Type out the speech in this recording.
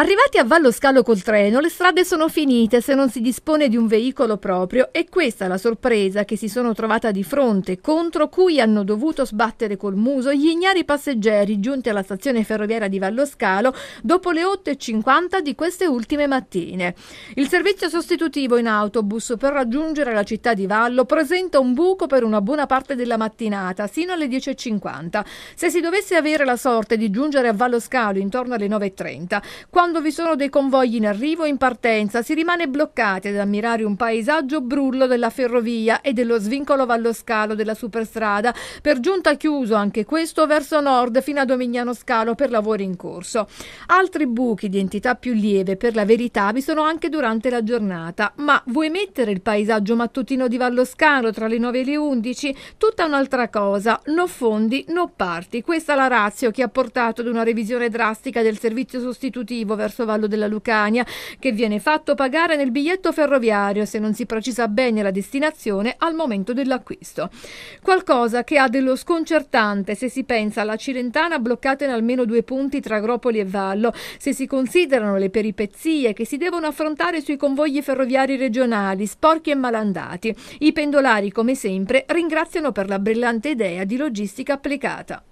Arrivati a Vallo Scalo col treno, le strade sono finite se non si dispone di un veicolo proprio e questa è la sorpresa che si sono trovata di fronte, contro cui hanno dovuto sbattere col muso gli ignari passeggeri giunti alla stazione ferroviaria di Vallo Scalo dopo le 8.50 di queste ultime mattine. Il servizio sostitutivo in autobus per raggiungere la città di Vallo presenta un buco per una buona parte della mattinata, sino alle 10.50. Se si dovesse avere la sorte di giungere a Vallo Scalo intorno alle 9.30, quando quando vi sono dei convogli in arrivo e in partenza si rimane bloccati ad ammirare un paesaggio brullo della ferrovia e dello svincolo valloscalo della superstrada, per giunta chiuso anche questo verso nord fino a Domignano Scalo per lavori in corso. Altri buchi di entità più lieve per la verità vi sono anche durante la giornata, ma vuoi mettere il paesaggio mattutino di Valloscalo tra le 9 e le 11? Tutta un'altra cosa, no fondi, no parti. Questa è la razio che ha portato ad una revisione drastica del servizio sostitutivo verso Vallo della Lucania, che viene fatto pagare nel biglietto ferroviario se non si precisa bene la destinazione al momento dell'acquisto. Qualcosa che ha dello sconcertante se si pensa alla Cilentana bloccata in almeno due punti tra Agropoli e Vallo, se si considerano le peripezie che si devono affrontare sui convogli ferroviari regionali, sporchi e malandati. I pendolari, come sempre, ringraziano per la brillante idea di logistica applicata.